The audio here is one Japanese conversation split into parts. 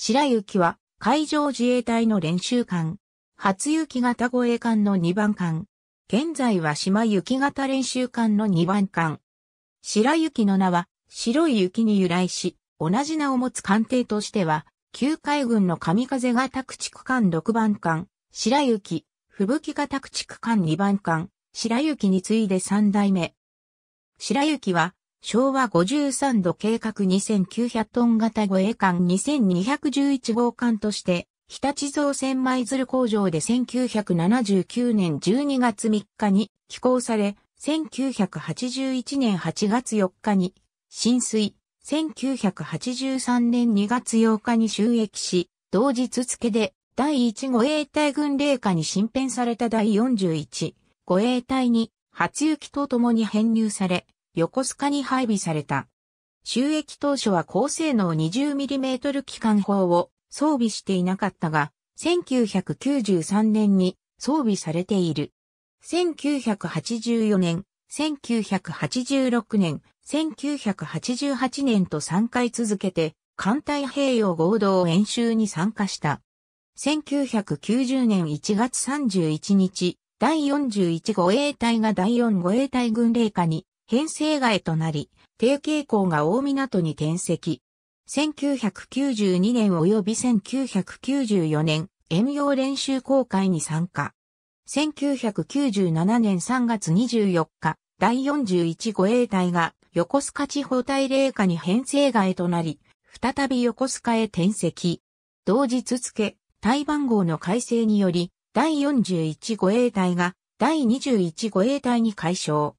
白雪は海上自衛隊の練習艦。初雪型護衛艦の2番艦。現在は島雪型練習艦の2番艦。白雪の名は白い雪に由来し、同じ名を持つ艦艇としては、旧海軍の神風型駆逐艦6番艦、白雪、吹雪型駆逐艦2番艦、白雪に次いで3代目。白雪は昭和53度計画2900トン型護衛艦2211号艦として、日立造船舞鶴工場で1979年12月3日に寄港され、1981年8月4日に浸水、1983年2月8日に収益し、同日付で第1護衛隊軍令下に新編された第41護衛隊に初行きとともに編入され、横須賀に配備された。収益当初は高性能 20mm 機関砲を装備していなかったが、1993年に装備されている。1984年、1986年、1988年と3回続けて、艦隊兵用合同演習に参加した。1990年1月31日、第41護衛隊が第4護衛隊軍令下に編成外となり、低傾向が大港に転籍。1992年及び1994年、遠洋練習公開に参加。1997年3月24日、第41護衛隊が横須賀地方隊霊下に編成外となり、再び横須賀へ転籍。同日付、対番号の改正により、第41護衛隊が第21護衛隊に解消。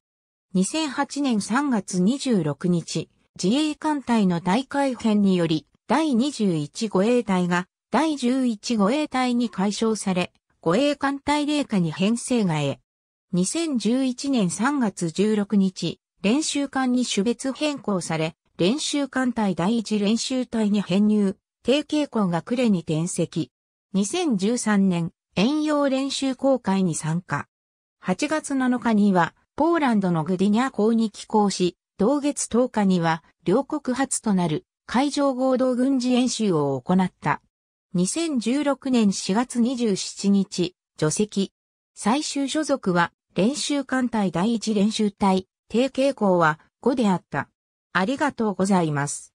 2008年3月26日、自衛艦隊の大改編により、第21護衛隊が第11護衛隊に解消され、護衛艦隊霊下に編成がえ、2011年3月16日、練習艦に種別変更され、練習艦隊第1練習隊に編入、低傾向が呉に転籍。2013年、遠洋練習公開に参加。8月7日には、ポーランドのグディニャ港に寄港し、同月10日には両国初となる海上合同軍事演習を行った。2016年4月27日、除籍。最終所属は練習艦隊第一練習隊、低傾向は5であった。ありがとうございます。